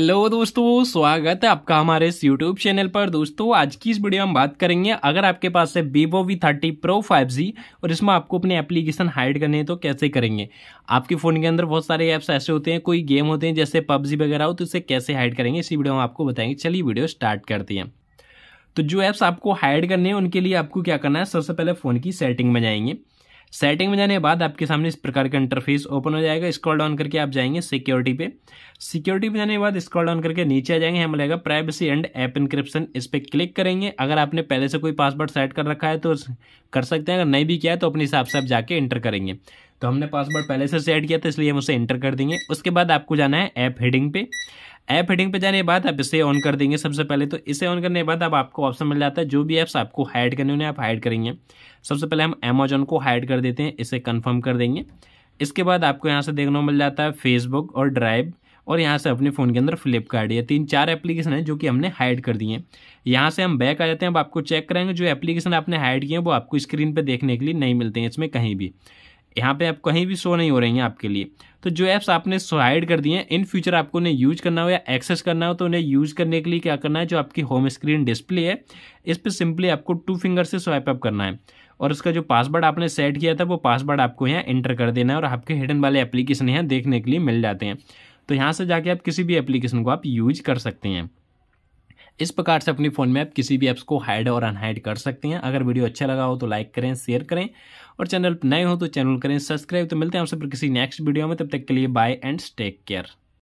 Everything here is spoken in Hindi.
हेलो दोस्तों स्वागत है आपका हमारे इस यूट्यूब चैनल पर दोस्तों आज की इस वीडियो में बात करेंगे अगर आपके पास है Vivo V thirty pro five G और इसमें आपको अपने एप्लीकेशन हाइड करने हैं तो कैसे करेंगे आपके फ़ोन के अंदर बहुत सारे ऐप्स ऐसे होते हैं कोई गेम होते हैं जैसे पबजी वगैरह हो तो इसे कैसे हाइड करेंगे इसी वीडियो में आपको बताएंगे चलिए वीडियो स्टार्ट करते हैं तो जो ऐप्स आपको हाइड करने हैं उनके लिए आपको क्या करना है सबसे पहले फ़ोन की सेटिंग में जाएंगे सेटिंग में जाने के बाद आपके सामने इस प्रकार का इंटरफेस ओपन हो जाएगा स्क्रॉल डाउन करके आप जाएंगे सिक्योरिटी पे सिक्योरिटी पे जाने के बाद स्क्रॉल डाउन करके नीचे आ जाएंगे हमें लगेगा प्राइवेसी एंड ऐप इंक्रिप्शन इस पर क्लिक करेंगे अगर आपने पहले से कोई पासवर्ड सेट कर रखा है तो कर सकते हैं अगर नहीं भी किया है तो अपने हिसाब से आप जाके इंटर करेंगे तो हमने पासवर्ड पहले से सेट किया था इसलिए हम उसे एंटर कर देंगे उसके बाद आपको जाना है ऐप हेडिंग पे ऐप हेडिंग पे जाने के बाद आप इसे ऑन कर देंगे सबसे पहले तो इसे ऑन करने के बाद अब आपको ऑप्शन मिल जाता है जो भी ऐप्स आपको हाइड करने उन्हें आप हाइड करेंगे सबसे पहले हम अमेजोन को हाइड कर देते हैं इसे कन्फर्म कर देंगे इसके बाद आपको यहाँ से देखने को मिल जाता है फेसबुक और ड्राइव और यहाँ से अपने फ़ोन के अंदर फ्लिपकार्ट ये तीन चार एप्लीकेशन है जो कि हमने हाइड कर दिए हैं यहाँ से हम बैक आ जाते हैं अब आपको चेक करेंगे जो एप्लीकेशन आपने हाइड किए हैं वो आपको स्क्रीन पर देखने के लिए नहीं मिलते हैं इसमें कहीं भी यहाँ पे आप कहीं भी शो नहीं हो रही हैं आपके लिए तो जो ऐप्स आपने हाइड कर दिए हैं इन फ्यूचर आपको उन्हें यूज करना हो या एक्सेस करना हो तो उन्हें यूज करने के लिए क्या करना है जो आपकी होम स्क्रीन डिस्प्ले है इस पर सिंपली आपको टू फिंगर से स्वाइप अप करना है और उसका जो पासवर्ड आपने सेट किया था वो पासवर्ड आपको यहाँ एंटर कर देना है और आपके हिडन वाले एप्लीकेशन यहाँ देखने के लिए मिल जाते हैं तो यहाँ से जाके आप किसी भी एप्लीकेशन को आप यूज कर सकते हैं इस प्रकार से अपनी फ़ोन में आप किसी भी ऐप्स को हाइड और अनहाइड कर सकते हैं अगर वीडियो अच्छा लगा हो तो लाइक करें शेयर करें और चैनल नए हो तो चैनल करें सब्सक्राइब तो मिलते हैं आप सब किसी नेक्स्ट वीडियो में तब तक के लिए बाय एंड टेक केयर